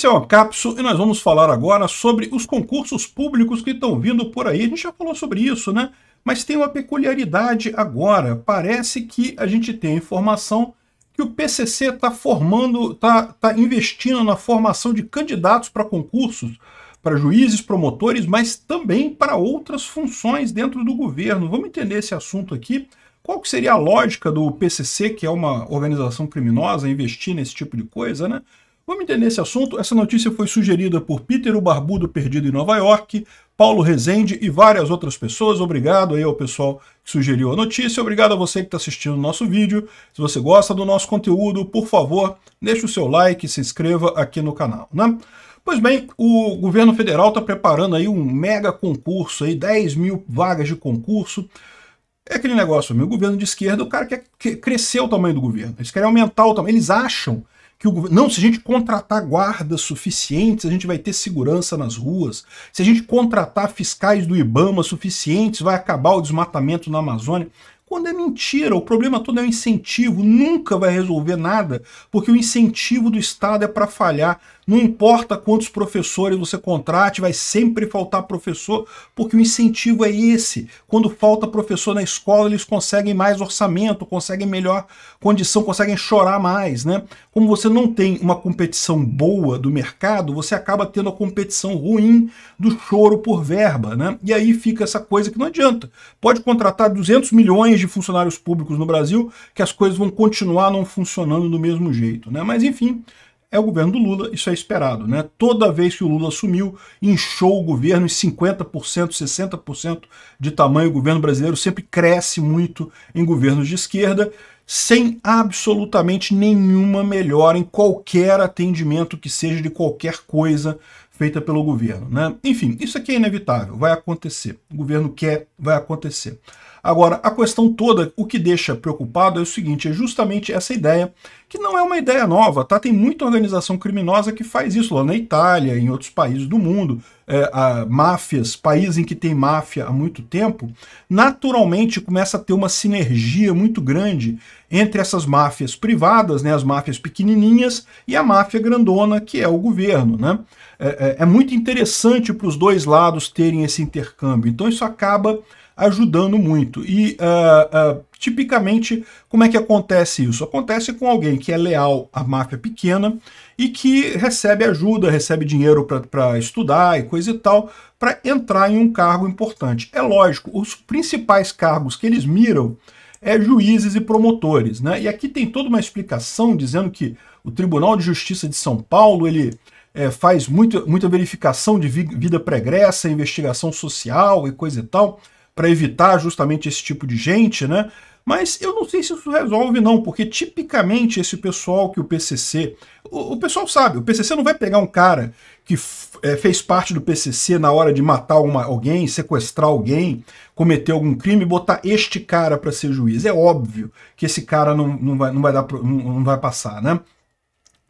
Esse é o Capso e nós vamos falar agora sobre os concursos públicos que estão vindo por aí. A gente já falou sobre isso, né? Mas tem uma peculiaridade agora. Parece que a gente tem informação que o PCC está formando, está tá investindo na formação de candidatos para concursos, para juízes, promotores, mas também para outras funções dentro do governo. Vamos entender esse assunto aqui. Qual seria a lógica do PCC, que é uma organização criminosa, investir nesse tipo de coisa, né? Vamos entender esse assunto? Essa notícia foi sugerida por Peter o Barbudo Perdido em Nova York, Paulo Rezende e várias outras pessoas. Obrigado aí ao pessoal que sugeriu a notícia. Obrigado a você que está assistindo o nosso vídeo. Se você gosta do nosso conteúdo, por favor, deixe o seu like e se inscreva aqui no canal. Né? Pois bem, o governo federal está preparando aí um mega concurso, aí, 10 mil vagas de concurso. É aquele negócio, meu governo de esquerda, o cara quer crescer o tamanho do governo. Eles querem aumentar o tamanho. Eles acham que o governo. Não, se a gente contratar guardas suficientes, a gente vai ter segurança nas ruas. Se a gente contratar fiscais do Ibama suficientes, vai acabar o desmatamento na Amazônia. Quando é mentira, o problema todo é o incentivo, nunca vai resolver nada, porque o incentivo do Estado é para falhar. Não importa quantos professores você contrate, vai sempre faltar professor, porque o incentivo é esse. Quando falta professor na escola, eles conseguem mais orçamento, conseguem melhor condição, conseguem chorar mais, né? Como você não tem uma competição boa do mercado, você acaba tendo a competição ruim do choro por verba, né? E aí fica essa coisa que não adianta. Pode contratar 200 milhões de funcionários públicos no Brasil, que as coisas vão continuar não funcionando do mesmo jeito, né? Mas enfim, é o governo do Lula, isso é esperado. Né? Toda vez que o Lula assumiu, inchou o governo em 50%, 60% de tamanho. O governo brasileiro sempre cresce muito em governos de esquerda, sem absolutamente nenhuma melhora em qualquer atendimento que seja de qualquer coisa feita pelo governo. Né? Enfim, isso aqui é inevitável, vai acontecer. O governo quer, vai acontecer. Agora, a questão toda, o que deixa preocupado é o seguinte, é justamente essa ideia, que não é uma ideia nova, tá? Tem muita organização criminosa que faz isso lá na Itália, em outros países do mundo, é, a, máfias, países em que tem máfia há muito tempo, naturalmente começa a ter uma sinergia muito grande entre essas máfias privadas, né, as máfias pequenininhas, e a máfia grandona, que é o governo, né? É, é, é muito interessante para os dois lados terem esse intercâmbio. Então isso acaba ajudando muito. E uh, uh, tipicamente, como é que acontece isso? Acontece com alguém que é leal à máfia pequena e que recebe ajuda, recebe dinheiro para estudar e coisa e tal, para entrar em um cargo importante. É lógico, os principais cargos que eles miram é juízes e promotores, né? E aqui tem toda uma explicação dizendo que o Tribunal de Justiça de São Paulo, ele é, faz muito, muita verificação de vida pregressa, investigação social e coisa e tal para evitar justamente esse tipo de gente, né? Mas eu não sei se isso resolve não, porque tipicamente esse pessoal que o PCC... O, o pessoal sabe, o PCC não vai pegar um cara que é, fez parte do PCC na hora de matar uma, alguém, sequestrar alguém, cometer algum crime, botar este cara para ser juiz. É óbvio que esse cara não, não, vai, não, vai, dar, não, não vai passar, né?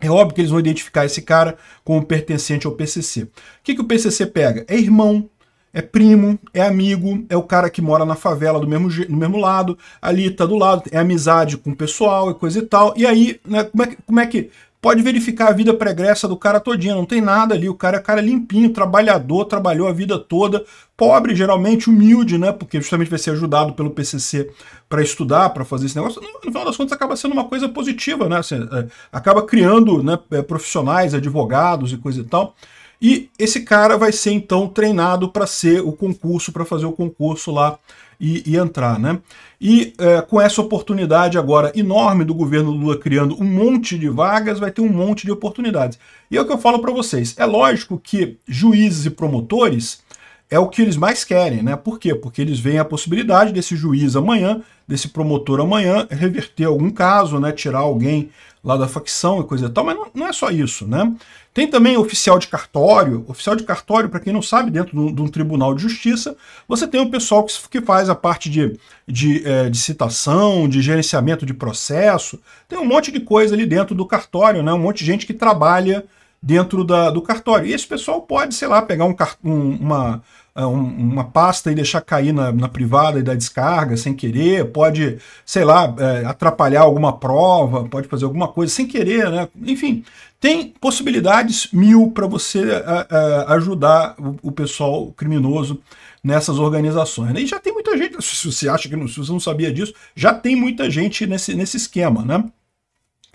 É óbvio que eles vão identificar esse cara como pertencente ao PCC. O que, que o PCC pega? É irmão, é primo, é amigo, é o cara que mora na favela do mesmo, do mesmo lado, ali tá do lado, é amizade com o pessoal e é coisa e tal. E aí, né, como, é que, como é que pode verificar a vida pregressa do cara todinha, não tem nada ali, o cara é cara limpinho, trabalhador, trabalhou a vida toda, pobre geralmente, humilde, né, porque justamente vai ser ajudado pelo PCC para estudar, para fazer esse negócio, no, final das contas acaba sendo uma coisa positiva, né, assim, é, acaba criando né, é, profissionais, advogados e coisa e tal, e esse cara vai ser então treinado para ser o concurso, para fazer o concurso lá e, e entrar, né? E é, com essa oportunidade agora enorme do governo Lula criando um monte de vagas, vai ter um monte de oportunidades. E é o que eu falo para vocês. É lógico que juízes e promotores é o que eles mais querem, né? Por quê? Porque eles veem a possibilidade desse juiz amanhã, desse promotor amanhã, reverter algum caso, né? Tirar alguém lá da facção e coisa e tal, mas não, não é só isso, né? Tem também oficial de cartório. Oficial de cartório, para quem não sabe, dentro de um tribunal de justiça, você tem o pessoal que, faz a parte de, de, é, de citação, de gerenciamento de processo, tem um monte de coisa ali dentro do cartório, né? Um monte de gente que trabalha dentro da, do cartório. E esse pessoal pode, sei lá, pegar um, um, uma, é, uma pasta e deixar cair na, na, privada e dar descarga sem querer, pode, sei lá, é, atrapalhar alguma prova, pode fazer alguma coisa sem querer, né? Enfim, tem possibilidades mil para você a, é, a ajudar o, o, pessoal criminoso nessas organizações. Né? E já tem muita gente, se você acha que não, se você não sabia disso, já tem muita gente nesse, nesse esquema, né?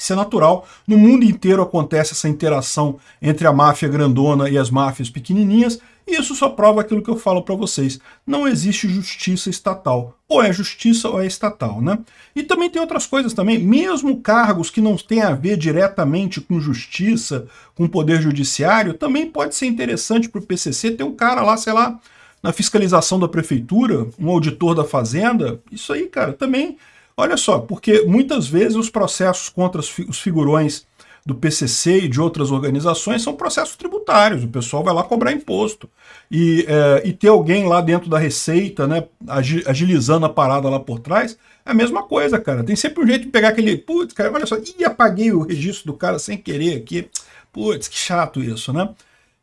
Isso é natural. No mundo inteiro acontece essa interação entre a máfia grandona e as máfias pequenininhas, e isso só prova aquilo que eu falo para vocês. Não existe justiça estatal. Ou é justiça ou é estatal, né? E também tem outras coisas também. Mesmo cargos que não têm a ver diretamente com justiça, com poder judiciário, também pode ser interessante para o PCC ter um cara lá, sei lá, na fiscalização da prefeitura, um auditor da fazenda. Isso aí, cara, também Olha só, porque muitas vezes os processos contra os figurões do PCC e de outras organizações são processos tributários, o pessoal vai lá cobrar imposto. E, é, e ter alguém lá dentro da Receita, né, agilizando a parada lá por trás, é a mesma coisa, cara. Tem sempre um jeito de pegar aquele, putz, cara, olha só, e apaguei o registro do cara sem querer aqui. Putz, que chato isso, né?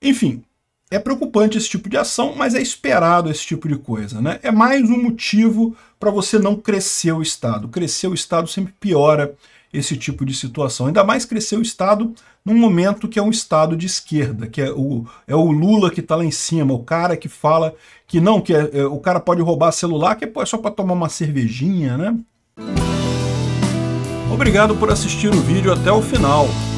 Enfim, é preocupante esse tipo de ação, mas é esperado esse tipo de coisa. Né? É mais um motivo para você não crescer o Estado. Crescer o Estado sempre piora esse tipo de situação. Ainda mais crescer o Estado num momento que é um Estado de esquerda, que é o, é o Lula que está lá em cima, o cara que fala que não, que é, é, o cara pode roubar celular, que é, é só para tomar uma cervejinha, né? Obrigado por assistir o vídeo até o final.